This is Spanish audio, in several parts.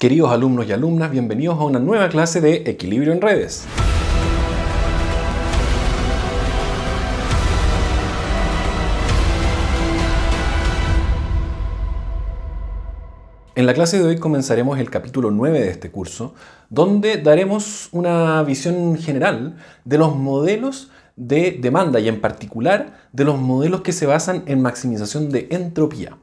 Queridos alumnos y alumnas, bienvenidos a una nueva clase de Equilibrio en redes. En la clase de hoy comenzaremos el capítulo 9 de este curso, donde daremos una visión general de los modelos de demanda y en particular de los modelos que se basan en maximización de entropía.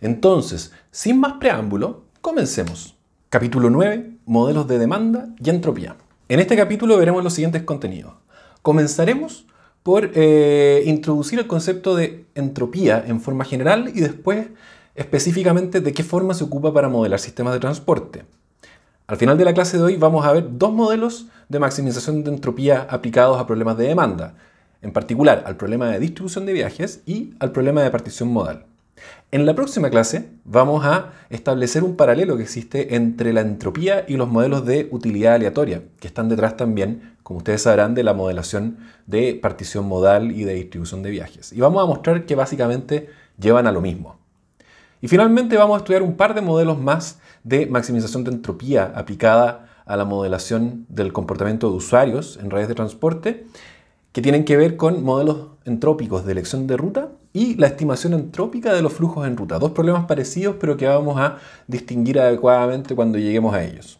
Entonces, sin más preámbulo, comencemos. Capítulo 9. Modelos de demanda y entropía. En este capítulo veremos los siguientes contenidos. Comenzaremos por eh, introducir el concepto de entropía en forma general y después específicamente de qué forma se ocupa para modelar sistemas de transporte. Al final de la clase de hoy vamos a ver dos modelos de maximización de entropía aplicados a problemas de demanda, en particular al problema de distribución de viajes y al problema de partición modal. En la próxima clase vamos a establecer un paralelo que existe entre la entropía y los modelos de utilidad aleatoria, que están detrás también, como ustedes sabrán, de la modelación de partición modal y de distribución de viajes. Y vamos a mostrar que básicamente llevan a lo mismo. Y finalmente vamos a estudiar un par de modelos más de maximización de entropía aplicada a la modelación del comportamiento de usuarios en redes de transporte, que tienen que ver con modelos entrópicos de elección de ruta y la estimación entrópica de los flujos en ruta. Dos problemas parecidos, pero que vamos a distinguir adecuadamente cuando lleguemos a ellos.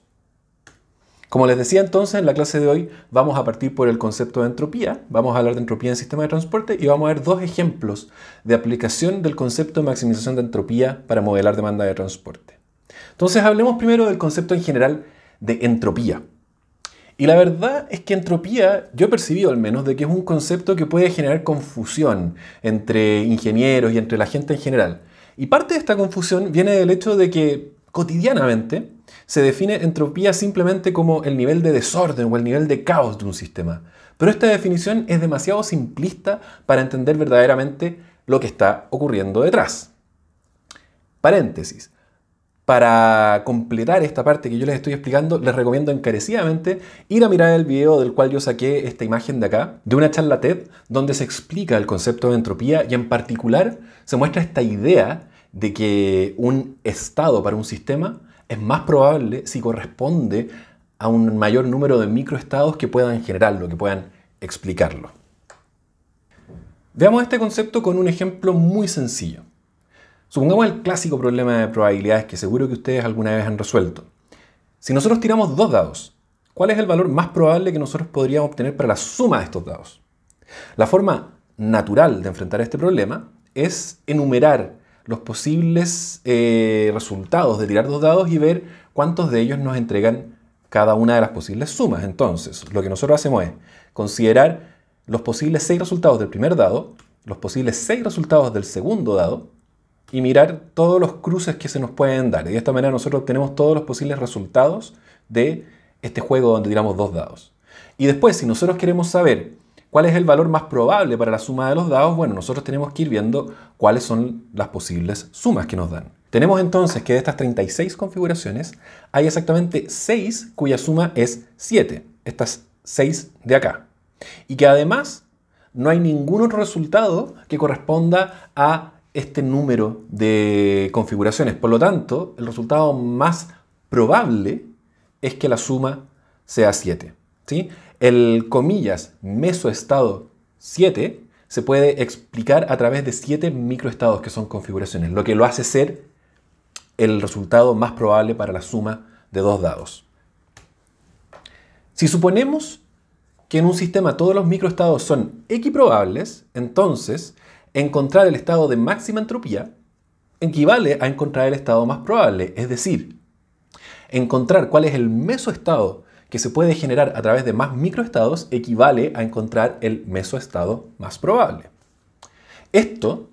Como les decía entonces, en la clase de hoy vamos a partir por el concepto de entropía, vamos a hablar de entropía en sistemas de transporte y vamos a ver dos ejemplos de aplicación del concepto de maximización de entropía para modelar demanda de transporte. Entonces hablemos primero del concepto en general de entropía. Y la verdad es que entropía, yo he percibido al menos, de que es un concepto que puede generar confusión entre ingenieros y entre la gente en general. Y parte de esta confusión viene del hecho de que cotidianamente se define entropía simplemente como el nivel de desorden o el nivel de caos de un sistema. Pero esta definición es demasiado simplista para entender verdaderamente lo que está ocurriendo detrás. Paréntesis. Para completar esta parte que yo les estoy explicando, les recomiendo encarecidamente ir a mirar el video del cual yo saqué esta imagen de acá, de una charla TED, donde se explica el concepto de entropía y en particular se muestra esta idea de que un estado para un sistema es más probable si corresponde a un mayor número de microestados que puedan generarlo, que puedan explicarlo. Veamos este concepto con un ejemplo muy sencillo. Supongamos el clásico problema de probabilidades que seguro que ustedes alguna vez han resuelto. Si nosotros tiramos dos dados, ¿cuál es el valor más probable que nosotros podríamos obtener para la suma de estos dados? La forma natural de enfrentar este problema es enumerar los posibles eh, resultados de tirar dos dados y ver cuántos de ellos nos entregan cada una de las posibles sumas. Entonces, lo que nosotros hacemos es considerar los posibles seis resultados del primer dado, los posibles seis resultados del segundo dado, y mirar todos los cruces que se nos pueden dar. Y de esta manera nosotros obtenemos todos los posibles resultados de este juego donde tiramos dos dados. Y después, si nosotros queremos saber cuál es el valor más probable para la suma de los dados, bueno, nosotros tenemos que ir viendo cuáles son las posibles sumas que nos dan. Tenemos entonces que de estas 36 configuraciones hay exactamente 6 cuya suma es 7, estas 6 de acá. Y que además no hay ningún otro resultado que corresponda a este número de configuraciones. Por lo tanto, el resultado más probable es que la suma sea 7. ¿sí? El comillas mesoestado 7 se puede explicar a través de 7 microestados que son configuraciones, lo que lo hace ser el resultado más probable para la suma de dos dados. Si suponemos que en un sistema todos los microestados son equiprobables, entonces encontrar el estado de máxima entropía equivale a encontrar el estado más probable, es decir, encontrar cuál es el mesoestado que se puede generar a través de más microestados equivale a encontrar el mesoestado más probable. Esto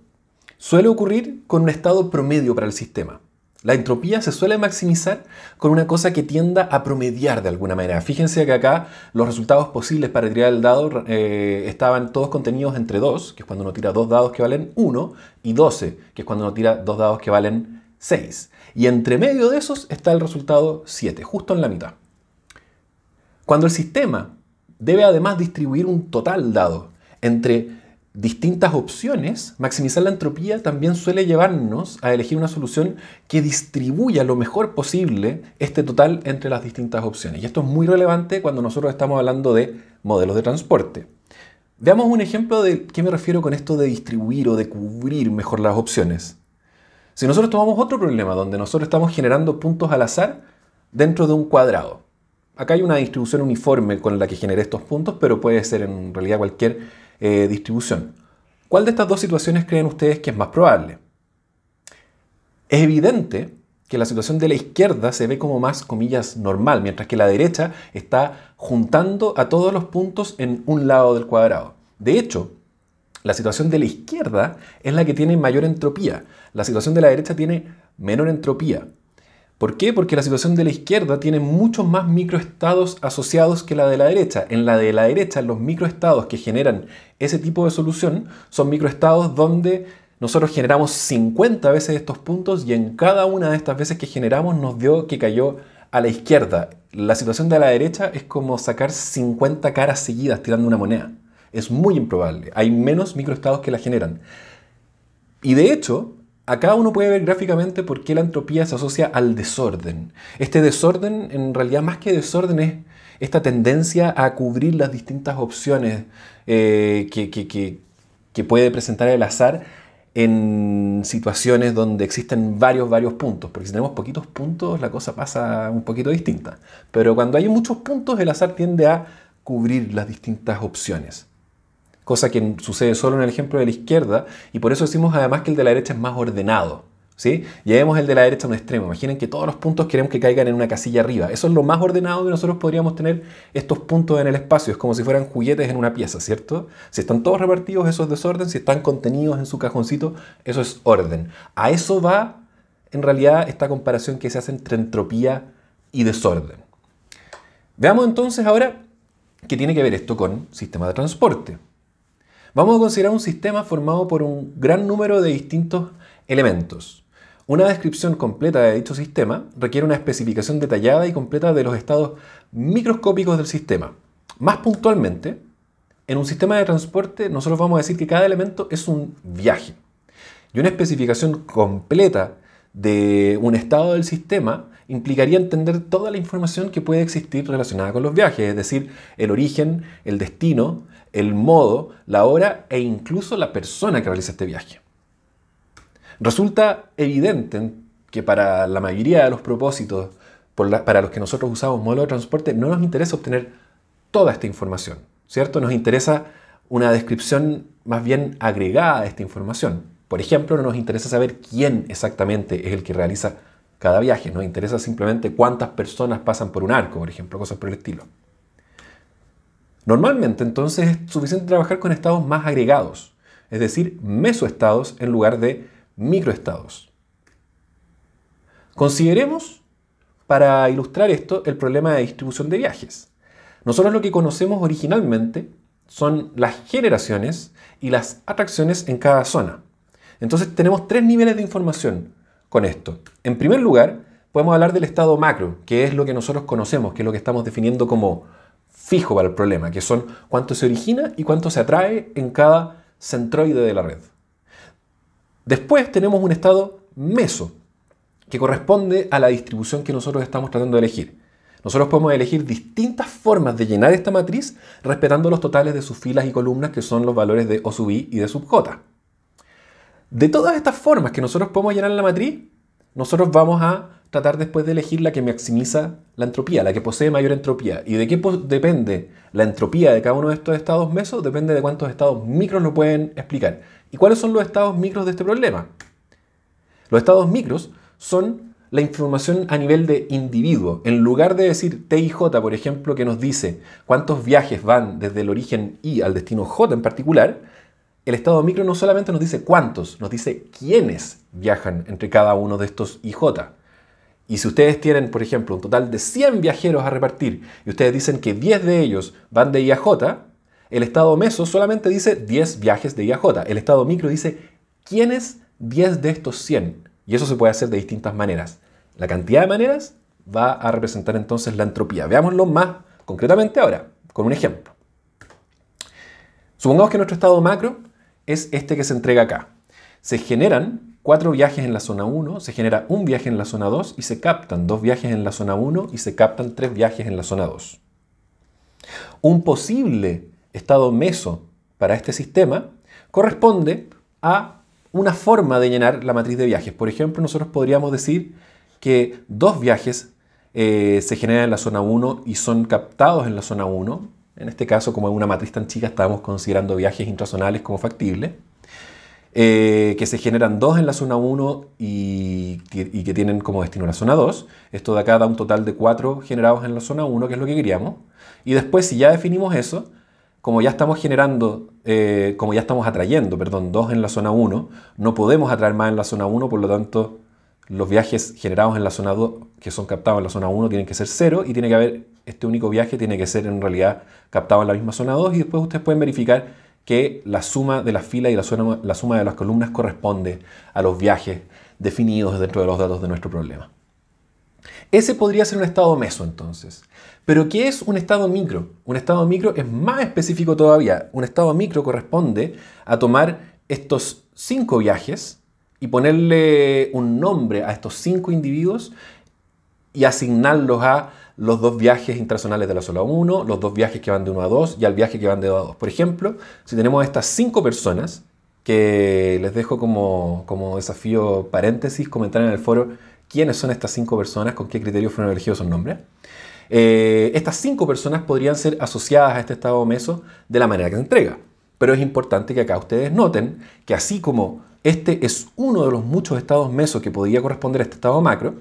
suele ocurrir con un estado promedio para el sistema. La entropía se suele maximizar con una cosa que tienda a promediar de alguna manera. Fíjense que acá los resultados posibles para tirar el dado eh, estaban todos contenidos entre 2, que es cuando uno tira dos dados que valen 1, y 12, que es cuando uno tira dos dados que valen 6. Y entre medio de esos está el resultado 7, justo en la mitad. Cuando el sistema debe además distribuir un total dado entre distintas opciones, maximizar la entropía también suele llevarnos a elegir una solución que distribuya lo mejor posible este total entre las distintas opciones. Y esto es muy relevante cuando nosotros estamos hablando de modelos de transporte. Veamos un ejemplo de qué me refiero con esto de distribuir o de cubrir mejor las opciones. Si nosotros tomamos otro problema donde nosotros estamos generando puntos al azar dentro de un cuadrado. Acá hay una distribución uniforme con la que generé estos puntos, pero puede ser en realidad cualquier eh, distribución. ¿Cuál de estas dos situaciones creen ustedes que es más probable? Es evidente que la situación de la izquierda se ve como más, comillas, normal, mientras que la derecha está juntando a todos los puntos en un lado del cuadrado. De hecho, la situación de la izquierda es la que tiene mayor entropía. La situación de la derecha tiene menor entropía. ¿Por qué? Porque la situación de la izquierda tiene muchos más microestados asociados que la de la derecha. En la de la derecha, los microestados que generan ese tipo de solución son microestados donde nosotros generamos 50 veces estos puntos y en cada una de estas veces que generamos nos dio que cayó a la izquierda. La situación de la derecha es como sacar 50 caras seguidas tirando una moneda. Es muy improbable. Hay menos microestados que la generan. Y de hecho, Acá uno puede ver gráficamente por qué la entropía se asocia al desorden. Este desorden, en realidad más que desorden, es esta tendencia a cubrir las distintas opciones eh, que, que puede presentar el azar en situaciones donde existen varios, varios puntos, porque si tenemos poquitos puntos la cosa pasa un poquito distinta. Pero cuando hay muchos puntos el azar tiende a cubrir las distintas opciones cosa que sucede solo en el ejemplo de la izquierda, y por eso decimos además que el de la derecha es más ordenado. ¿Sí? Llevemos el de la derecha a un extremo. Imaginen que todos los puntos queremos que caigan en una casilla arriba. Eso es lo más ordenado que nosotros podríamos tener estos puntos en el espacio. Es como si fueran juguetes en una pieza, ¿cierto? Si están todos repartidos, eso es desorden. Si están contenidos en su cajoncito, eso es orden. A eso va, en realidad, esta comparación que se hace entre entropía y desorden. Veamos entonces ahora qué tiene que ver esto con sistemas de transporte. Vamos a considerar un sistema formado por un gran número de distintos elementos. Una descripción completa de dicho sistema requiere una especificación detallada y completa de los estados microscópicos del sistema. Más puntualmente, en un sistema de transporte nosotros vamos a decir que cada elemento es un viaje. Y una especificación completa de un estado del sistema implicaría entender toda la información que puede existir relacionada con los viajes, es decir, el origen, el destino, el modo, la hora e incluso la persona que realiza este viaje. Resulta evidente que para la mayoría de los propósitos para los que nosotros usamos modelo de transporte no nos interesa obtener toda esta información, ¿cierto? Nos interesa una descripción más bien agregada de esta información. Por ejemplo, no nos interesa saber quién exactamente es el que realiza cada viaje, nos interesa simplemente cuántas personas pasan por un arco, por ejemplo, cosas por el estilo. Normalmente entonces es suficiente trabajar con estados más agregados, es decir, mesoestados en lugar de microestados. Consideremos, para ilustrar esto, el problema de distribución de viajes. Nosotros lo que conocemos originalmente son las generaciones y las atracciones en cada zona. Entonces tenemos tres niveles de información, esto? En primer lugar, podemos hablar del estado macro, que es lo que nosotros conocemos, que es lo que estamos definiendo como fijo para el problema, que son cuánto se origina y cuánto se atrae en cada centroide de la red. Después tenemos un estado meso, que corresponde a la distribución que nosotros estamos tratando de elegir. Nosotros podemos elegir distintas formas de llenar esta matriz respetando los totales de sus filas y columnas que son los valores de O sub i y de sub j. De todas estas formas que nosotros podemos llenar la matriz, nosotros vamos a tratar después de elegir la que maximiza la entropía, la que posee mayor entropía. ¿Y de qué depende la entropía de cada uno de estos estados mesos? Depende de cuántos estados micros lo pueden explicar. ¿Y cuáles son los estados micros de este problema? Los estados micros son la información a nivel de individuo. En lugar de decir T y J, por ejemplo, que nos dice cuántos viajes van desde el origen I al destino J en particular, el estado micro no solamente nos dice cuántos, nos dice quiénes viajan entre cada uno de estos IJ. Y si ustedes tienen, por ejemplo, un total de 100 viajeros a repartir y ustedes dicen que 10 de ellos van de J, el estado meso solamente dice 10 viajes de J. El estado micro dice quiénes 10 de estos 100. Y eso se puede hacer de distintas maneras. La cantidad de maneras va a representar entonces la entropía. Veámoslo más concretamente ahora, con un ejemplo. Supongamos que nuestro estado macro es este que se entrega acá. Se generan cuatro viajes en la zona 1, se genera un viaje en la zona 2 y se captan dos viajes en la zona 1 y se captan tres viajes en la zona 2. Un posible estado meso para este sistema corresponde a una forma de llenar la matriz de viajes. Por ejemplo, nosotros podríamos decir que dos viajes eh, se generan en la zona 1 y son captados en la zona 1 en este caso, como es una matriz tan chica, estábamos considerando viajes intrazonales como factibles, eh, que se generan dos en la zona 1 y, que tienen como destino la zona 2. Esto de acá da un total de cuatro generados en la zona 1, que es lo que queríamos. Y después, si ya definimos eso, como ya estamos generando, eh, como ya estamos atrayendo, perdón, dos en la zona 1, no podemos atraer más en la zona 1, por lo tanto los viajes generados en la zona 2, que son captados en la zona 1, tienen que ser cero y tiene que haber, este único viaje tiene que ser en realidad captado en la misma zona 2 y después ustedes pueden verificar que la suma de las filas y la, suma, la suma de las columnas corresponde a los viajes definidos dentro de los datos de nuestro problema. Ese podría ser un estado meso entonces. Pero ¿qué es un estado micro? Un estado micro es más específico todavía. Un estado micro corresponde a tomar estos cinco viajes, y ponerle un nombre a estos cinco individuos y asignarlos a los dos viajes internacionales de la sola 1, los dos viajes que van de 1 a 2 y al viaje que van de 2 a 2. Por ejemplo, si tenemos estas cinco personas, que les dejo como, desafío paréntesis, comentar en el foro quiénes son estas cinco personas, con qué criterio fueron elegidos sus nombres. Eh, estas cinco personas podrían ser asociadas a este estado meso de la manera que se entrega. Pero es importante que acá ustedes noten que así como este es uno de los muchos estados mesos que podría corresponder a este estado macro.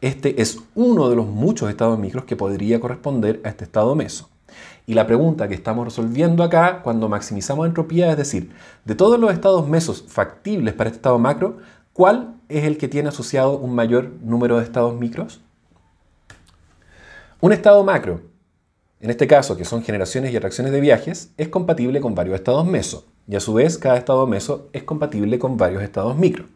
Este es uno de los muchos estados micros que podría corresponder a este estado meso. Y la pregunta que estamos resolviendo acá cuando maximizamos entropía, es decir, de todos los estados mesos factibles para este estado macro, ¿cuál es el que tiene asociado un mayor número de estados micros? Un estado macro, en este caso que son generaciones y atracciones de viajes, es compatible con varios estados mesos y a su vez cada estado meso es compatible con varios estados micro.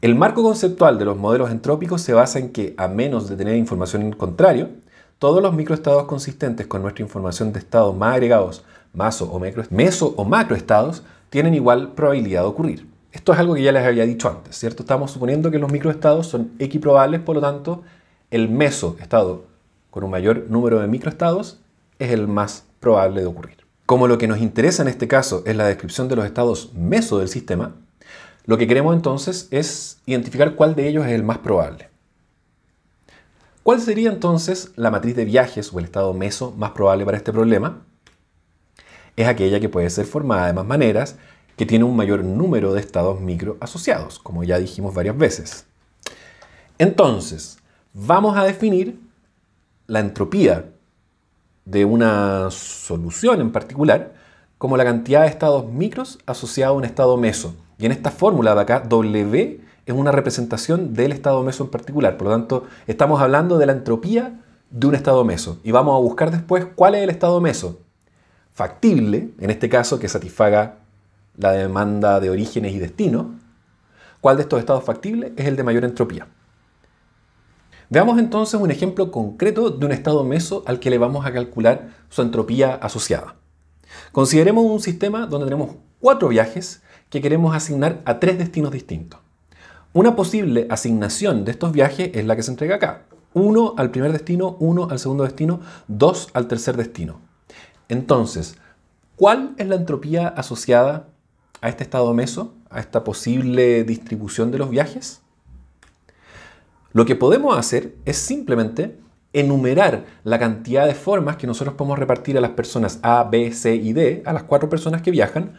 El marco conceptual de los modelos entrópicos se basa en que, a menos de tener información en contrario, todos los microestados consistentes con nuestra información de estados más agregados, meso o macroestados, tienen igual probabilidad de ocurrir. Esto es algo que ya les había dicho antes, ¿cierto? Estamos suponiendo que los microestados son equiprobables, por lo tanto, el meso estado con un mayor número de microestados es el más probable de ocurrir. Como lo que nos interesa en este caso es la descripción de los estados meso del sistema, lo que queremos entonces es identificar cuál de ellos es el más probable. ¿Cuál sería entonces la matriz de viajes o el estado meso más probable para este problema? Es aquella que puede ser formada de más maneras, que tiene un mayor número de estados micro asociados, como ya dijimos varias veces. Entonces, vamos a definir la entropía de una solución en particular como la cantidad de estados micros asociado a un estado meso. Y en esta fórmula de acá, W es una representación del estado meso en particular. Por lo tanto, estamos hablando de la entropía de un estado meso. Y vamos a buscar después cuál es el estado meso factible, en este caso, que satisfaga la demanda de orígenes y destinos. ¿Cuál de estos estados factibles es el de mayor entropía? Veamos entonces un ejemplo concreto de un estado meso al que le vamos a calcular su entropía asociada. Consideremos un sistema donde tenemos cuatro viajes que queremos asignar a tres destinos distintos. Una posible asignación de estos viajes es la que se entrega acá. Uno al primer destino, uno al segundo destino, dos al tercer destino. Entonces, ¿cuál es la entropía asociada a este estado meso, a esta posible distribución de los viajes? Lo que podemos hacer es simplemente enumerar la cantidad de formas que nosotros podemos repartir a las personas A, B, C y D, a las cuatro personas que viajan,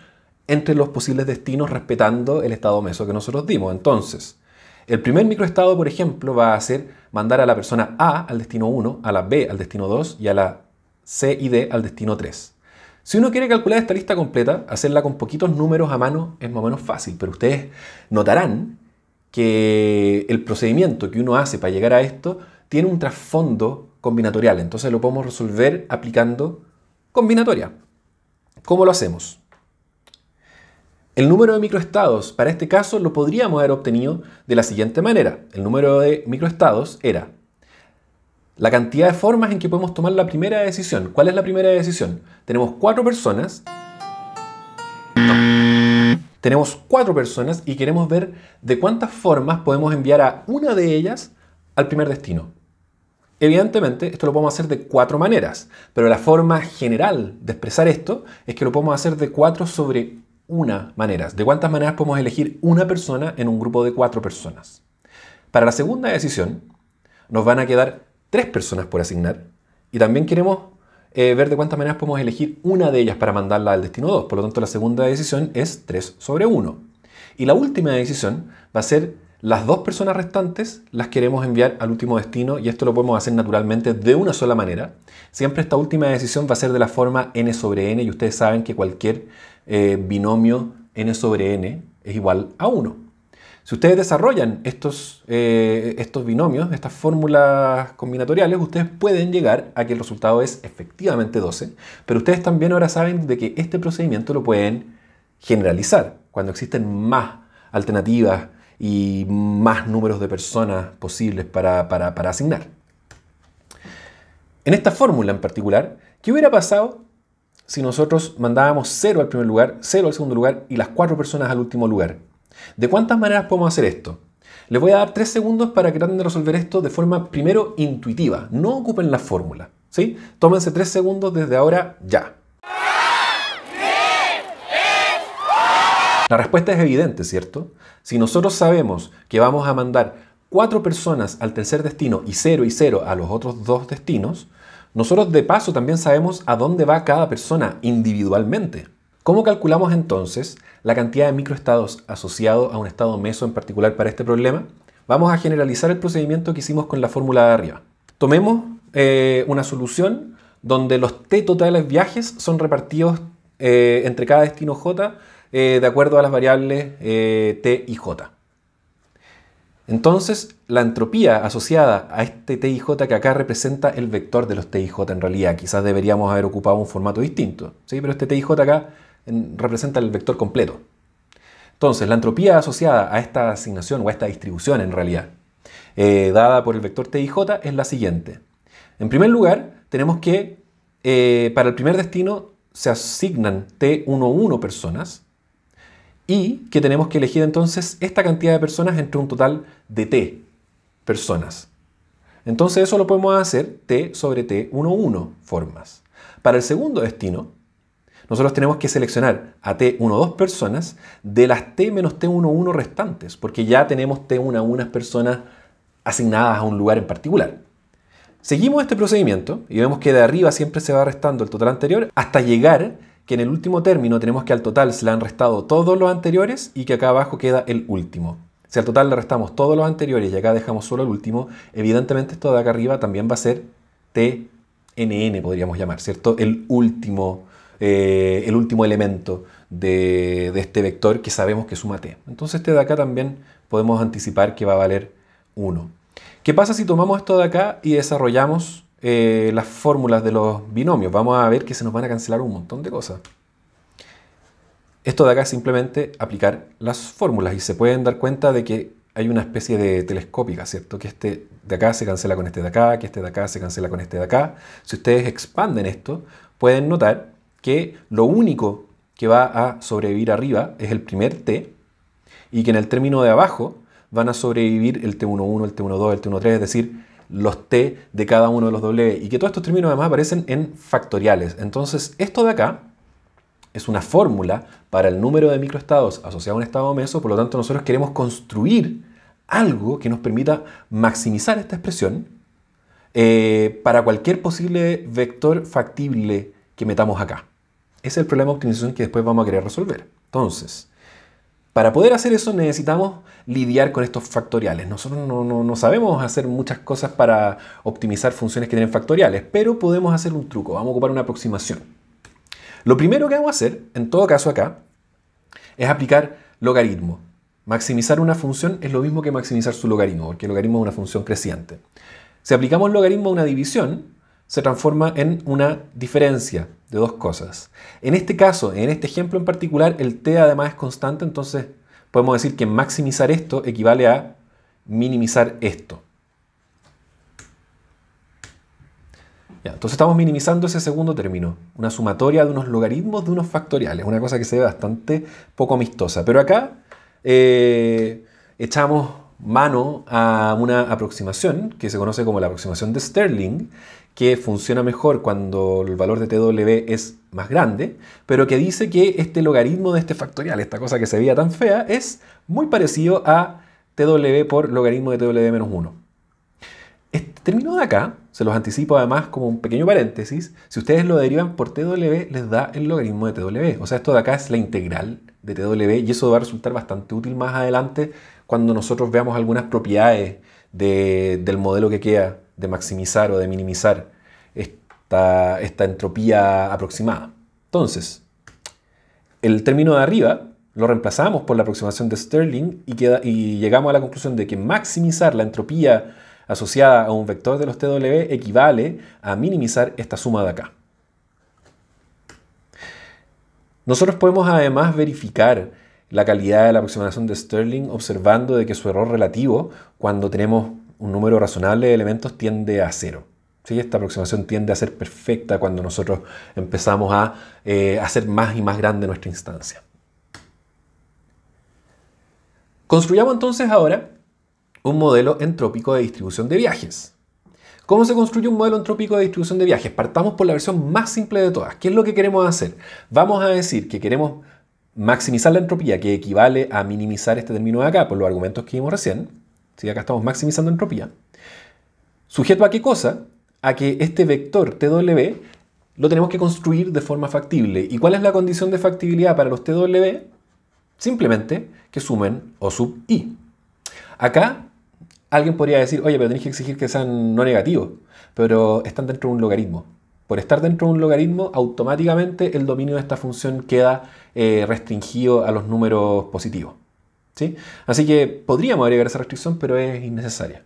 entre los posibles destinos respetando el estado meso que nosotros dimos. Entonces, el primer microestado, por ejemplo, va a ser mandar a la persona A al destino 1, a la B al destino 2 y a la C y D al destino 3. Si uno quiere calcular esta lista completa, hacerla con poquitos números a mano es más o menos fácil, pero ustedes notarán que el procedimiento que uno hace para llegar a esto tiene un trasfondo combinatorial. Entonces lo podemos resolver aplicando combinatoria. ¿Cómo lo hacemos? El número de microestados para este caso lo podríamos haber obtenido de la siguiente manera. El número de microestados era la cantidad de formas en que podemos tomar la primera decisión. ¿Cuál es la primera decisión? Tenemos cuatro personas tenemos cuatro personas y queremos ver de cuántas formas podemos enviar a una de ellas al primer destino. Evidentemente, esto lo podemos hacer de cuatro maneras, pero la forma general de expresar esto es que lo podemos hacer de cuatro sobre una maneras. ¿De cuántas maneras podemos elegir una persona en un grupo de cuatro personas? Para la segunda decisión, nos van a quedar tres personas por asignar y también queremos eh, ver de cuántas maneras podemos elegir una de ellas para mandarla al destino 2. Por lo tanto, la segunda decisión es 3 sobre 1. Y la última decisión va a ser las dos personas restantes las queremos enviar al último destino y esto lo podemos hacer naturalmente de una sola manera. Siempre esta última decisión va a ser de la forma n sobre n y ustedes saben que cualquier eh, binomio n sobre n es igual a 1. Si ustedes desarrollan estos, eh, estos binomios, estas fórmulas combinatoriales, ustedes pueden llegar a que el resultado es efectivamente 12, pero ustedes también ahora saben de que este procedimiento lo pueden generalizar cuando existen más alternativas y más números de personas posibles para, para asignar. En esta fórmula en particular, ¿qué hubiera pasado si nosotros mandábamos 0 al primer lugar, 0 al segundo lugar y las 4 personas al último lugar? ¿De cuántas maneras podemos hacer esto? Les voy a dar tres segundos para que traten de resolver esto de forma, primero, intuitiva. No ocupen la fórmula, ¿sí? Tómense tres segundos desde ahora ya. La respuesta es evidente, ¿cierto? Si nosotros sabemos que vamos a mandar cuatro personas al tercer destino y cero y cero a los otros dos destinos, nosotros de paso también sabemos a dónde va cada persona individualmente. ¿Cómo calculamos entonces la cantidad de microestados asociados a un estado meso en particular para este problema? Vamos a generalizar el procedimiento que hicimos con la fórmula de arriba. Tomemos eh, una solución donde los t totales viajes son repartidos eh, entre cada destino j eh, de acuerdo a las variables t y j. Entonces, la entropía asociada a este t y j que acá representa el vector de los t y j en realidad, quizás deberíamos haber ocupado un formato distinto, ¿sí? pero este t y j acá representa el vector completo. Entonces, la entropía asociada a esta asignación o a esta distribución en realidad, eh, dada por el vector TIJ, es la siguiente. En primer lugar, tenemos que eh, para el primer destino se asignan T11 personas y que tenemos que elegir entonces esta cantidad de personas entre un total de T personas. Entonces eso lo podemos hacer T sobre T11 formas. Para el segundo destino nosotros tenemos que seleccionar a T1 2 personas de las T menos T1 1 restantes, porque ya tenemos T1 1 personas asignadas a un lugar en particular. Seguimos este procedimiento y vemos que de arriba siempre se va restando el total anterior hasta llegar que en el último término tenemos que al total se le han restado todos los anteriores y que acá abajo queda el último. Si al total le restamos todos los anteriores y acá dejamos solo el último, evidentemente esto de acá arriba también va a ser TNN, podríamos llamar, ¿cierto? El último eh, el último elemento de, este vector que sabemos que suma t. Entonces este de acá también podemos anticipar que va a valer 1. ¿Qué pasa si tomamos esto de acá y desarrollamos eh, las fórmulas de los binomios? Vamos a ver que se nos van a cancelar un montón de cosas. Esto de acá es simplemente aplicar las fórmulas y se pueden dar cuenta de que hay una especie de telescópica, ¿cierto? Que este de acá se cancela con este de acá, que este de acá se cancela con este de acá. Si ustedes expanden esto, pueden notar que lo único que va a sobrevivir arriba es el primer T y que en el término de abajo van a sobrevivir el T11, el T12, el T13, es decir, los T de cada uno de los W e. y que todos estos términos además aparecen en factoriales. Entonces, esto de acá es una fórmula para el número de microestados asociado a un estado meso, por lo tanto nosotros queremos construir algo que nos permita maximizar esta expresión eh, para cualquier posible vector factible que metamos acá. es el problema de optimización que después vamos a querer resolver. Entonces, para poder hacer eso necesitamos lidiar con estos factoriales. Nosotros no, no, sabemos hacer muchas cosas para optimizar funciones que tienen factoriales, pero podemos hacer un truco, vamos a ocupar una aproximación. Lo primero que vamos a hacer, en todo caso acá, es aplicar logaritmo. Maximizar una función es lo mismo que maximizar su logaritmo, porque el logaritmo es una función creciente. Si aplicamos logaritmo a una división, se transforma en una diferencia de dos cosas. En este caso, en este ejemplo en particular, el t además es constante, entonces podemos decir que maximizar esto equivale a minimizar esto. Ya, entonces estamos minimizando ese segundo término, una sumatoria de unos logaritmos de unos factoriales, una cosa que se ve bastante poco amistosa. Pero acá eh, echamos mano a una aproximación que se conoce como la aproximación de Sterling, que funciona mejor cuando el valor de TW es más grande, pero que dice que este logaritmo de este factorial, esta cosa que se veía tan fea, es muy parecido a TW por logaritmo de TW menos 1. Este término de acá, se los anticipo además como un pequeño paréntesis, si ustedes lo derivan por TW les da el logaritmo de TW. O sea, esto de acá es la integral de TW y eso va a resultar bastante útil más adelante cuando nosotros veamos algunas propiedades del modelo que queda de maximizar o de minimizar esta, entropía aproximada. Entonces, el término de arriba lo reemplazamos por la aproximación de Stirling y, llegamos a la conclusión de que maximizar la entropía asociada a un vector de los TW equivale a minimizar esta suma de acá. Nosotros podemos además verificar la calidad de la aproximación de Stirling observando de que su error relativo, cuando tenemos un número razonable de elementos tiende a cero. Esta aproximación tiende a ser perfecta cuando nosotros empezamos a eh, hacer más y más grande nuestra instancia. Construyamos entonces ahora un modelo entrópico de distribución de viajes. ¿Cómo se construye un modelo entrópico de distribución de viajes? Partamos por la versión más simple de todas. ¿Qué es lo que queremos hacer? Vamos a decir que queremos maximizar la entropía, que equivale a minimizar este término de acá por los argumentos que vimos recién. Si Acá estamos maximizando entropía. ¿Sujeto a qué cosa? A que este vector TW lo tenemos que construir de forma factible. ¿Y cuál es la condición de factibilidad para los TW? Simplemente que sumen O sub i. Acá alguien podría decir, oye, pero tenéis que exigir que sean no negativos, pero están dentro de un logaritmo. Por estar dentro de un logaritmo, automáticamente el dominio de esta función queda eh, restringido a los números positivos. Así que podríamos agregar esa restricción, pero es innecesaria.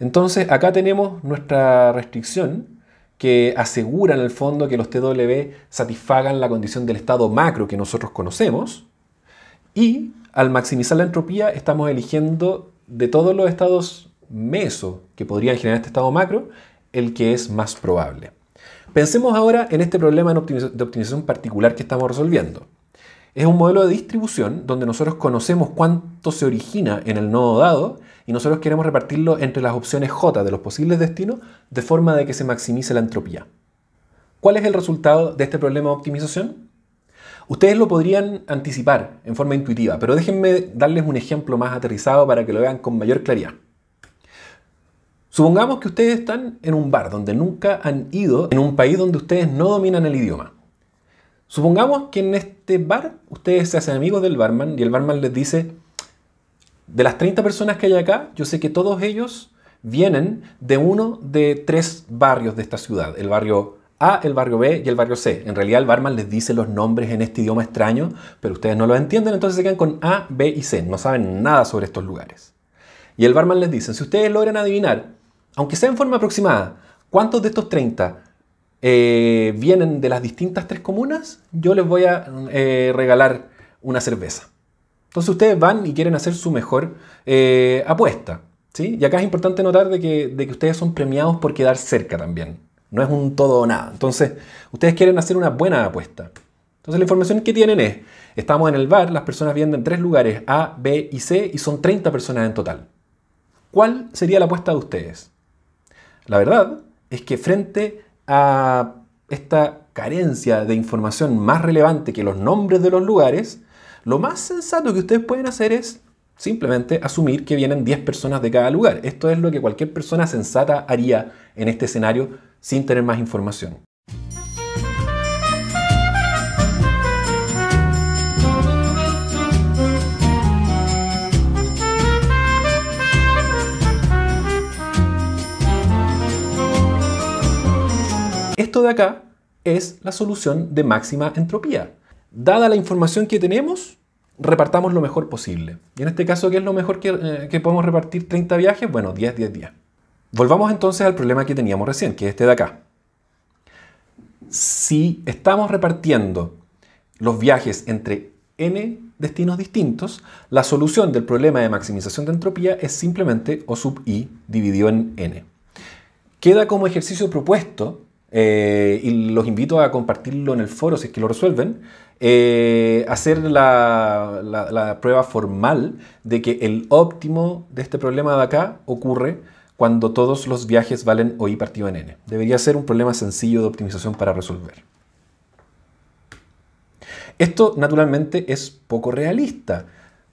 Entonces, acá tenemos nuestra restricción que asegura en el fondo que los TW satisfagan la condición del estado macro que nosotros conocemos. Y al maximizar la entropía, estamos eligiendo de todos los estados meso que podrían generar este estado macro, el que es más probable. Pensemos ahora en este problema de optimización particular que estamos resolviendo es un modelo de distribución donde nosotros conocemos cuánto se origina en el nodo dado y nosotros queremos repartirlo entre las opciones J de los posibles destinos de forma de que se maximice la entropía. ¿Cuál es el resultado de este problema de optimización? Ustedes lo podrían anticipar en forma intuitiva, pero déjenme darles un ejemplo más aterrizado para que lo vean con mayor claridad. Supongamos que ustedes están en un bar donde nunca han ido, en un país donde ustedes no dominan el idioma. Supongamos que en este bar ustedes se hacen amigos del barman y el barman les dice, de las 30 personas que hay acá, yo sé que todos ellos vienen de uno de tres barrios de esta ciudad, el barrio A, el barrio B y el barrio C. En realidad el barman les dice los nombres en este idioma extraño, pero ustedes no lo entienden, entonces se quedan con A, B y C, no saben nada sobre estos lugares. Y el barman les dice, si ustedes logran adivinar, aunque sea en forma aproximada, cuántos de estos 30 eh, vienen de las distintas tres comunas, yo les voy a eh, regalar una cerveza. Entonces ustedes van y quieren hacer su mejor eh, apuesta. ¿sí? Y acá es importante notar de que, ustedes son premiados por quedar cerca también. No es un todo o nada. Entonces ustedes quieren hacer una buena apuesta. Entonces la información que tienen es, estamos en el bar, las personas vienen en tres lugares, A, B y C, y son 30 personas en total. ¿Cuál sería la apuesta de ustedes? La verdad es que frente a esta carencia de información más relevante que los nombres de los lugares, lo más sensato que ustedes pueden hacer es simplemente asumir que vienen 10 personas de cada lugar. Esto es lo que cualquier persona sensata haría en este escenario sin tener más información. de acá es la solución de máxima entropía. Dada la información que tenemos, repartamos lo mejor posible. Y en este caso, ¿qué es lo mejor que, eh, que podemos repartir? 30 viajes, bueno, 10, 10, 10. Volvamos entonces al problema que teníamos recién, que es este de acá. Si estamos repartiendo los viajes entre n destinos distintos, la solución del problema de maximización de entropía es simplemente O sub i dividido en n. Queda como ejercicio propuesto eh, y los invito a compartirlo en el foro si es que lo resuelven, eh, hacer la, prueba formal de que el óptimo de este problema de acá ocurre cuando todos los viajes valen OI partido en N. Debería ser un problema sencillo de optimización para resolver. Esto naturalmente es poco realista,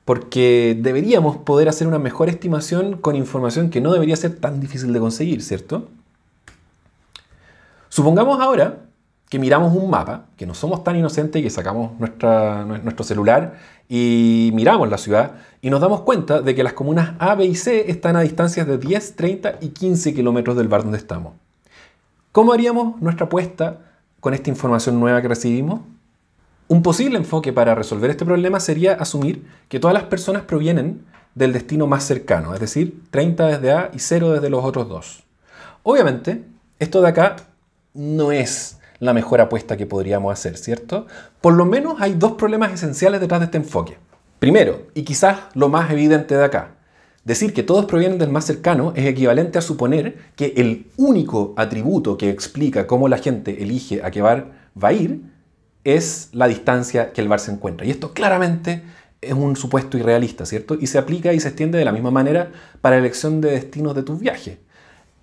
porque deberíamos poder hacer una mejor estimación con información que no debería ser tan difícil de conseguir, ¿cierto? Supongamos ahora que miramos un mapa, que no somos tan inocentes y que sacamos nuestro celular y miramos la ciudad y nos damos cuenta de que las comunas A, B y C están a distancias de 10, 30 y 15 kilómetros del bar donde estamos. ¿Cómo haríamos nuestra apuesta con esta información nueva que recibimos? Un posible enfoque para resolver este problema sería asumir que todas las personas provienen del destino más cercano, es decir, 30 desde A y 0 desde los otros dos. Obviamente, esto de acá no es la mejor apuesta que podríamos hacer, ¿cierto? Por lo menos hay dos problemas esenciales detrás de este enfoque. Primero, y quizás lo más evidente de acá, decir que todos provienen del más cercano es equivalente a suponer que el único atributo que explica cómo la gente elige a qué bar va a ir es la distancia que el bar se encuentra. Y esto claramente es un supuesto irrealista, ¿cierto? Y se aplica y se extiende de la misma manera para la elección de destinos de tus viajes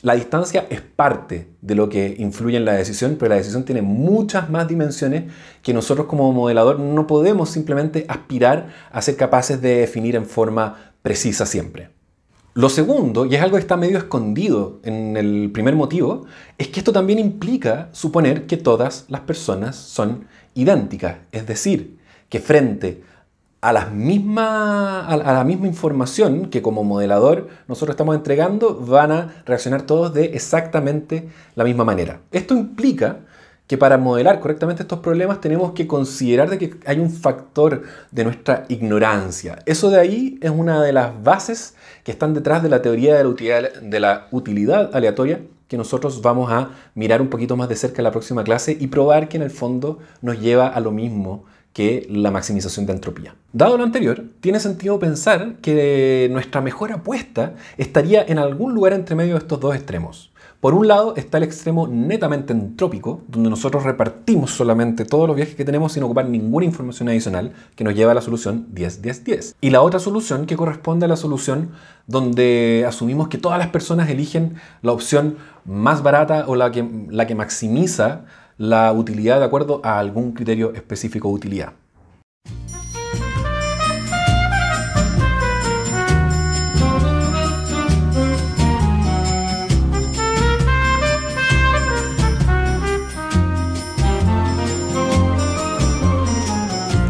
la distancia es parte de lo que influye en la decisión, pero la decisión tiene muchas más dimensiones que nosotros como modelador no podemos simplemente aspirar a ser capaces de definir en forma precisa siempre. Lo segundo, y es algo que está medio escondido en el primer motivo, es que esto también implica suponer que todas las personas son idénticas, es decir, que frente a, misma, la misma información que como modelador nosotros estamos entregando, van a reaccionar todos de exactamente la misma manera. Esto implica que para modelar correctamente estos problemas tenemos que considerar de que hay un factor de nuestra ignorancia. Eso de ahí es una de las bases que están detrás de la teoría de la utilidad, de la utilidad aleatoria que nosotros vamos a mirar un poquito más de cerca en la próxima clase y probar que en el fondo nos lleva a lo mismo que la maximización de entropía. Dado lo anterior, tiene sentido pensar que nuestra mejor apuesta estaría en algún lugar entre medio de estos dos extremos. Por un lado está el extremo netamente entrópico, donde nosotros repartimos solamente todos los viajes que tenemos sin ocupar ninguna información adicional, que nos lleva a la solución 10-10-10. Y la otra solución que corresponde a la solución donde asumimos que todas las personas eligen la opción más barata o la que, la que maximiza la utilidad de acuerdo a algún criterio específico de utilidad.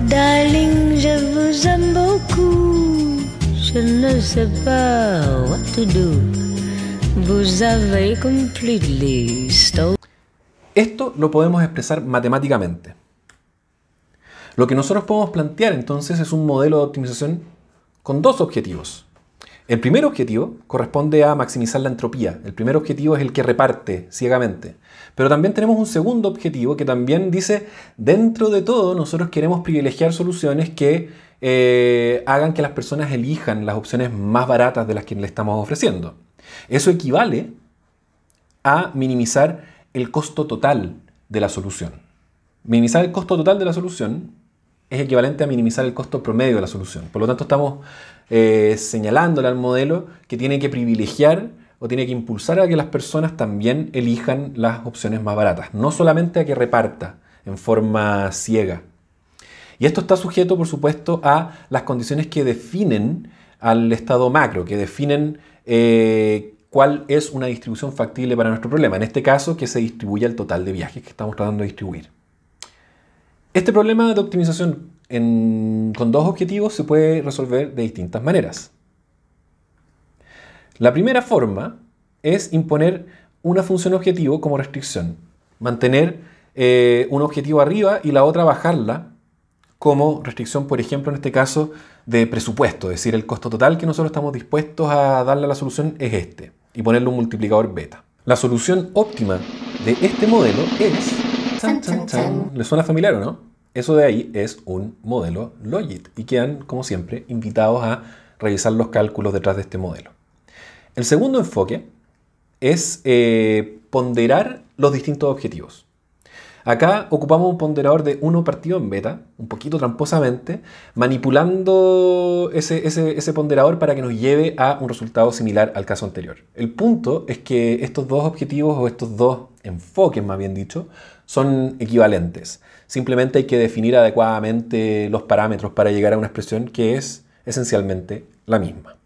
Darling, je vous aime beaucoup. Je ne sais pas what to do. Vous avez completely esto lo podemos expresar matemáticamente. Lo que nosotros podemos plantear entonces es un modelo de optimización con dos objetivos. El primer objetivo corresponde a maximizar la entropía. El primer objetivo es el que reparte ciegamente. Pero también tenemos un segundo objetivo que también dice, dentro de todo, nosotros queremos privilegiar soluciones que eh, hagan que las personas elijan las opciones más baratas de las que le estamos ofreciendo. Eso equivale a minimizar el costo total de la solución. Minimizar el costo total de la solución es equivalente a minimizar el costo promedio de la solución. Por lo tanto, estamos eh, señalándole al modelo que tiene que privilegiar o tiene que impulsar a que las personas también elijan las opciones más baratas, no solamente a que reparta en forma ciega. Y esto está sujeto, por supuesto, a las condiciones que definen al estado macro, que definen eh, cuál es una distribución factible para nuestro problema. En este caso, que se distribuya el total de viajes que estamos tratando de distribuir. Este problema de optimización con dos objetivos se puede resolver de distintas maneras. La primera forma es imponer una función objetivo como restricción. Mantener eh, un objetivo arriba y la otra bajarla como restricción, por ejemplo, en este caso, de presupuesto. Es decir, el costo total que nosotros estamos dispuestos a darle a la solución es este y ponerle un multiplicador beta. La solución óptima de este modelo es... ¿Le suena familiar o no? Eso de ahí es un modelo Logit y quedan, como siempre, invitados a revisar los cálculos detrás de este modelo. El segundo enfoque es eh, ponderar los distintos objetivos. Acá ocupamos un ponderador de 1 partido en beta, un poquito tramposamente, manipulando ese, ese ponderador para que nos lleve a un resultado similar al caso anterior. El punto es que estos dos objetivos o estos dos enfoques, más bien dicho, son equivalentes. Simplemente hay que definir adecuadamente los parámetros para llegar a una expresión que es esencialmente la misma.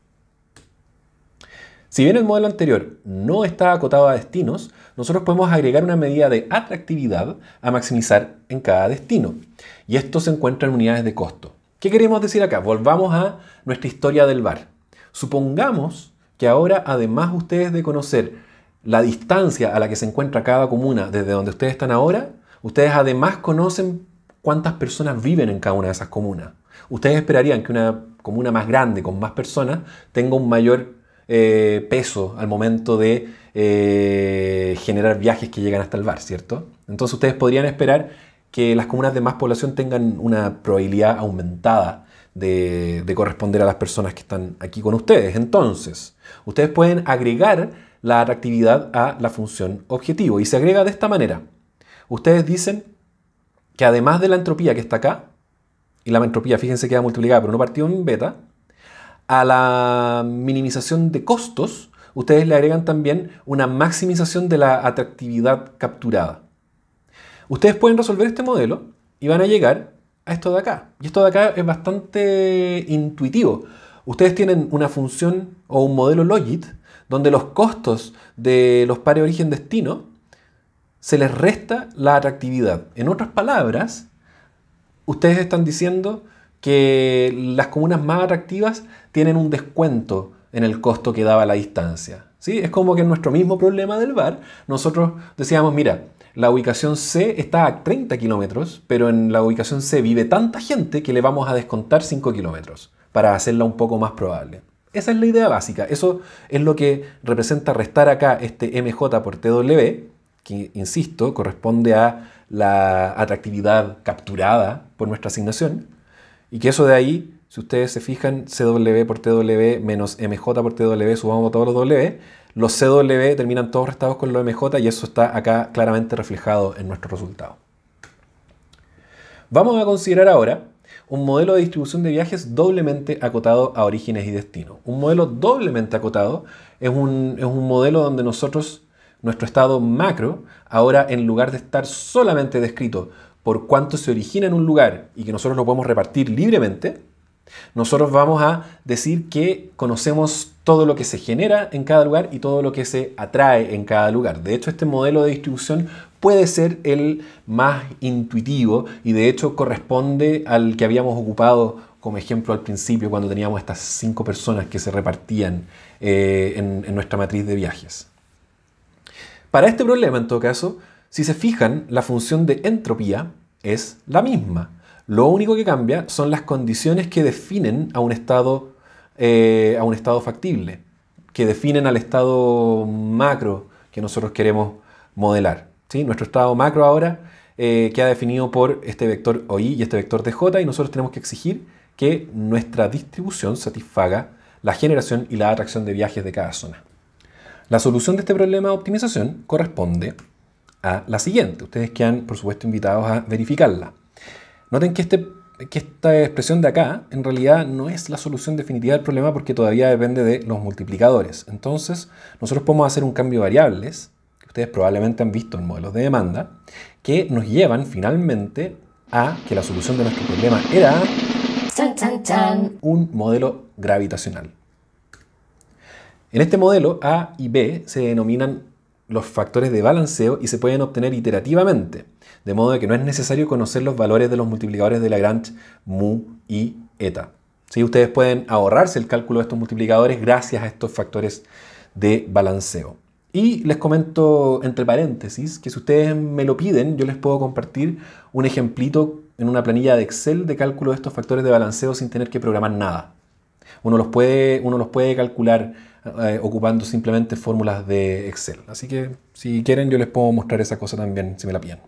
Si bien el modelo anterior no está acotado a destinos, nosotros podemos agregar una medida de atractividad a maximizar en cada destino. Y esto se encuentra en unidades de costo. ¿Qué queremos decir acá? Volvamos a nuestra historia del bar. Supongamos que ahora, además ustedes de conocer la distancia a la que se encuentra cada comuna desde donde ustedes están ahora, ustedes además conocen cuántas personas viven en cada una de esas comunas. Ustedes esperarían que una comuna más grande, con más personas, tenga un mayor eh, peso al momento de eh, generar viajes que llegan hasta el bar, ¿cierto? Entonces ustedes podrían esperar que las comunas de más población tengan una probabilidad aumentada de, corresponder a las personas que están aquí con ustedes. Entonces, ustedes pueden agregar la atractividad a la función objetivo y se agrega de esta manera. Ustedes dicen que además de la entropía que está acá, y la entropía, fíjense que multiplicada por 1 partido en beta, a la minimización de costos, ustedes le agregan también una maximización de la atractividad capturada. Ustedes pueden resolver este modelo y van a llegar a esto de acá. Y esto de acá es bastante intuitivo. Ustedes tienen una función o un modelo logit donde los costos de los pares origen-destino se les resta la atractividad. En otras palabras, ustedes están diciendo que las comunas más atractivas tienen un descuento en el costo que daba la distancia. ¿sí? Es como que en nuestro mismo problema del bar, nosotros decíamos, mira, la ubicación C está a 30 kilómetros, pero en la ubicación C vive tanta gente que le vamos a descontar 5 kilómetros para hacerla un poco más probable. Esa es la idea básica. Eso es lo que representa restar acá este MJ por TW, que, insisto, corresponde a la atractividad capturada por nuestra asignación, y que eso de ahí si ustedes se fijan, CW por TW menos MJ por TW, subamos todos los W, los CW terminan todos restados con los MJ y eso está acá claramente reflejado en nuestro resultado. Vamos a considerar ahora un modelo de distribución de viajes doblemente acotado a orígenes y destinos. Un modelo doblemente acotado es un, es un modelo donde nosotros, nuestro estado macro, ahora en lugar de estar solamente descrito por cuánto se origina en un lugar y que nosotros lo podemos repartir libremente, nosotros vamos a decir que conocemos todo lo que se genera en cada lugar y todo lo que se atrae en cada lugar. De hecho, este modelo de distribución puede ser el más intuitivo y de hecho corresponde al que habíamos ocupado como ejemplo al principio cuando teníamos estas cinco personas que se repartían eh, en nuestra matriz de viajes. Para este problema, en todo caso, si se fijan, la función de entropía es la misma. Lo único que cambia son las condiciones que definen a un estado, eh, a un estado factible, que definen al estado macro que nosotros queremos modelar. ¿sí? Nuestro estado macro ahora eh, queda definido por este vector OI y este vector DJ y nosotros tenemos que exigir que nuestra distribución satisfaga la generación y la atracción de viajes de cada zona. La solución de este problema de optimización corresponde a la siguiente. Ustedes quedan, por supuesto, invitados a verificarla. Noten este, que, esta expresión de acá en realidad no es la solución definitiva del problema porque todavía depende de los multiplicadores. Entonces, nosotros podemos hacer un cambio de variables, que ustedes probablemente han visto en modelos de demanda, que nos llevan finalmente a que la solución de nuestro problema era un modelo gravitacional. En este modelo, A y B se denominan los factores de balanceo y se pueden obtener iterativamente, de modo que no es necesario conocer los valores de los multiplicadores de Lagrange, mu y eta. Ustedes pueden ahorrarse el cálculo de estos multiplicadores gracias a estos factores de balanceo. Y les comento entre paréntesis que si ustedes me lo piden, yo les puedo compartir un ejemplito en una planilla de Excel de cálculo de estos factores de balanceo sin tener que programar nada. Uno los puede, uno los puede calcular eh, ocupando simplemente fórmulas de Excel. Así que si quieren yo les puedo mostrar esa cosa también si me la piden.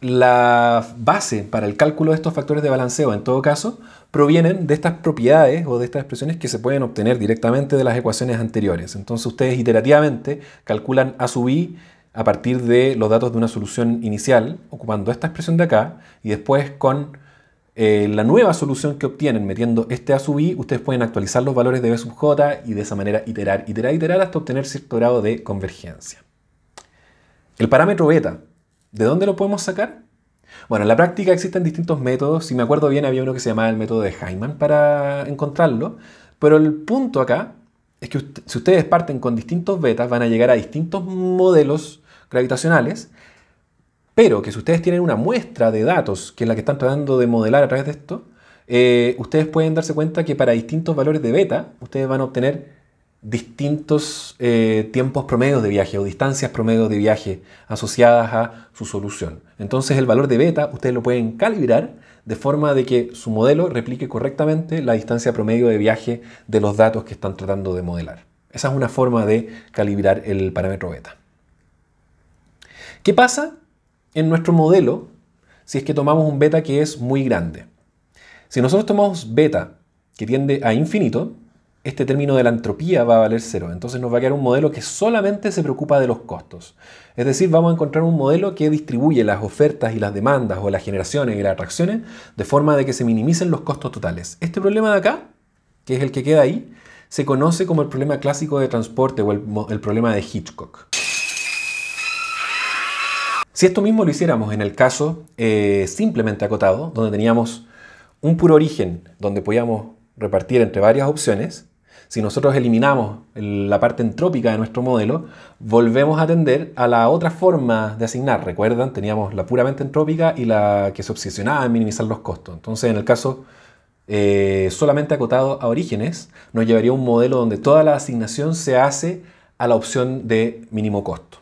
La base para el cálculo de estos factores de balanceo, en todo caso, provienen de estas propiedades o de estas expresiones que se pueden obtener directamente de las ecuaciones anteriores. Entonces ustedes iterativamente calculan A sub i a partir de los datos de una solución inicial, ocupando esta expresión de acá, y después con eh, la nueva solución que obtienen metiendo este A sub i, ustedes pueden actualizar los valores de B sub j y de esa manera iterar, iterar, iterar hasta obtener cierto grado de convergencia. El parámetro beta, ¿de dónde lo podemos sacar? Bueno, en la práctica existen distintos métodos. Si me acuerdo bien, había uno que se llamaba el método de Hyman para encontrarlo. Pero el punto acá es que si ustedes parten con distintos betas, van a llegar a distintos modelos gravitacionales pero que si ustedes tienen una muestra de datos, que es la que están tratando de modelar a través de esto, eh, ustedes pueden darse cuenta que para distintos valores de beta, ustedes van a obtener distintos eh, tiempos promedios de viaje o distancias promedios de viaje asociadas a su solución. Entonces el valor de beta ustedes lo pueden calibrar de forma de que su modelo replique correctamente la distancia promedio de viaje de los datos que están tratando de modelar. Esa es una forma de calibrar el parámetro beta. ¿Qué pasa en nuestro modelo si es que tomamos un beta que es muy grande. Si nosotros tomamos beta que tiende a infinito, este término de la entropía va a valer cero. Entonces nos va a quedar un modelo que solamente se preocupa de los costos. Es decir, vamos a encontrar un modelo que distribuye las ofertas y las demandas o las generaciones y las atracciones de forma de que se minimicen los costos totales. Este problema de acá, que es el que queda ahí, se conoce como el problema clásico de transporte o el, el problema de Hitchcock. Si esto mismo lo hiciéramos en el caso eh, simplemente acotado, donde teníamos un puro origen, donde podíamos repartir entre varias opciones, si nosotros eliminamos la parte entrópica de nuestro modelo, volvemos a atender a la otra forma de asignar. Recuerdan, teníamos la puramente entrópica y la que se obsesionaba en minimizar los costos. Entonces, en el caso eh, solamente acotado a orígenes, nos llevaría a un modelo donde toda la asignación se hace a la opción de mínimo costo.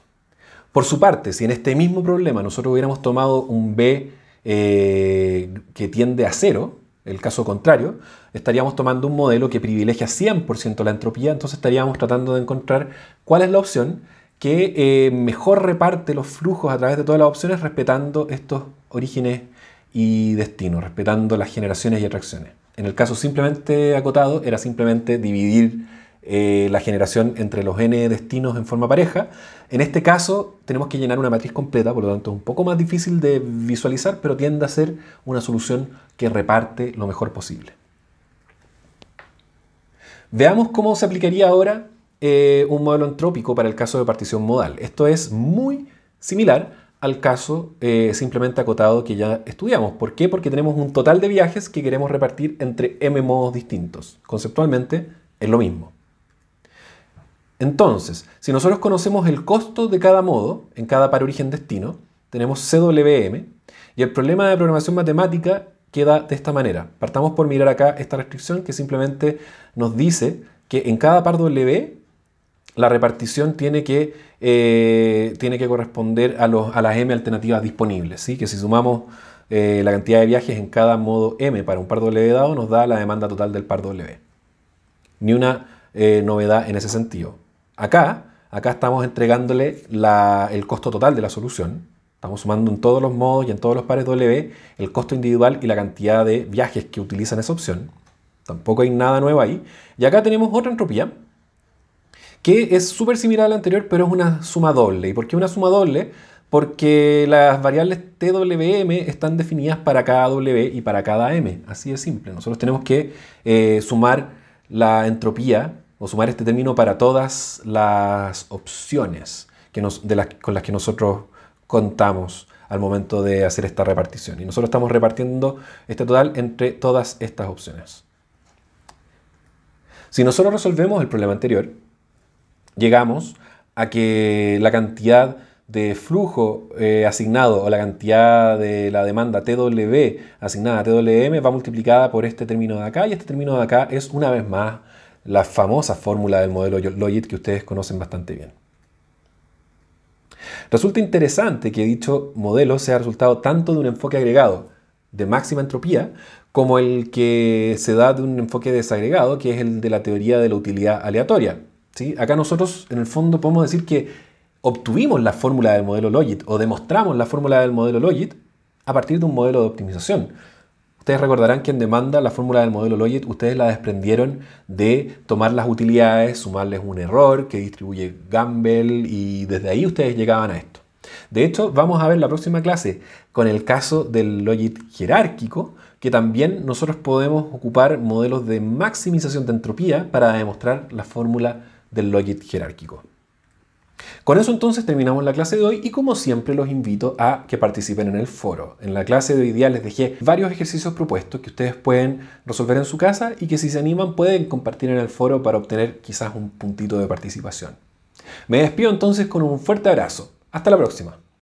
Por su parte, si en este mismo problema nosotros hubiéramos tomado un B eh, que tiende a cero, el caso contrario, estaríamos tomando un modelo que privilegia 100% la entropía, entonces estaríamos tratando de encontrar cuál es la opción que eh, mejor reparte los flujos a través de todas las opciones respetando estos orígenes y destinos, respetando las generaciones y atracciones. En el caso simplemente acotado era simplemente dividir eh, la generación entre los n destinos en forma pareja. En este caso tenemos que llenar una matriz completa, por lo tanto es un poco más difícil de visualizar, pero tiende a ser una solución que reparte lo mejor posible. Veamos cómo se aplicaría ahora eh, un modelo entrópico para el caso de partición modal. Esto es muy similar al caso eh, simplemente acotado que ya estudiamos. ¿Por qué? Porque tenemos un total de viajes que queremos repartir entre m modos distintos. Conceptualmente es lo mismo. Entonces, si nosotros conocemos el costo de cada modo, en cada par origen-destino, tenemos CWM, y el problema de programación matemática queda de esta manera. Partamos por mirar acá esta restricción que simplemente nos dice que en cada par W la repartición tiene que, eh, tiene que corresponder a, los, a, las M alternativas disponibles, ¿sí? que si sumamos eh, la cantidad de viajes en cada modo M para un par W dado nos da la demanda total del par W. Ni una eh, novedad en ese sentido. Acá, acá estamos entregándole el costo total de la solución. Estamos sumando en todos los modos y en todos los pares W el costo individual y la cantidad de viajes que utilizan esa opción. Tampoco hay nada nuevo ahí. Y acá tenemos otra entropía que es súper similar a la anterior, pero es una suma doble. ¿Y por qué una suma doble? Porque las variables TWM están definidas para cada W y para cada M. Así de simple. Nosotros tenemos que eh, sumar la entropía o sumar este término para todas las opciones que de las, con las que nosotros contamos al momento de hacer esta repartición. Y nosotros estamos repartiendo este total entre todas estas opciones. Si nosotros resolvemos el problema anterior, llegamos a que la cantidad de flujo eh, asignado o la cantidad de la demanda TW asignada a TWM va multiplicada por este término de acá y este término de acá es una vez más la famosa fórmula del modelo Logit que ustedes conocen bastante bien. Resulta interesante que dicho modelo sea resultado tanto de un enfoque agregado de máxima entropía como el que se da de un enfoque desagregado, que es el de la teoría de la utilidad aleatoria. ¿sí? Acá nosotros, en el fondo, podemos decir que obtuvimos la fórmula del modelo Logit o demostramos la fórmula del modelo Logit a partir de un modelo de optimización, Ustedes recordarán que en demanda la fórmula del modelo Logit ustedes la desprendieron de tomar las utilidades, sumarles un error que distribuye Gamble y desde ahí ustedes llegaban a esto. De hecho, vamos a ver la próxima clase con el caso del Logit jerárquico, que también nosotros podemos ocupar modelos de maximización de entropía para demostrar la fórmula del Logit jerárquico. Con eso entonces terminamos la clase de hoy y como siempre los invito a que participen en el foro. En la clase de hoy día les dejé varios ejercicios propuestos que ustedes pueden resolver en su casa y que si se animan pueden compartir en el foro para obtener quizás un puntito de participación. Me despido entonces con un fuerte abrazo. Hasta la próxima.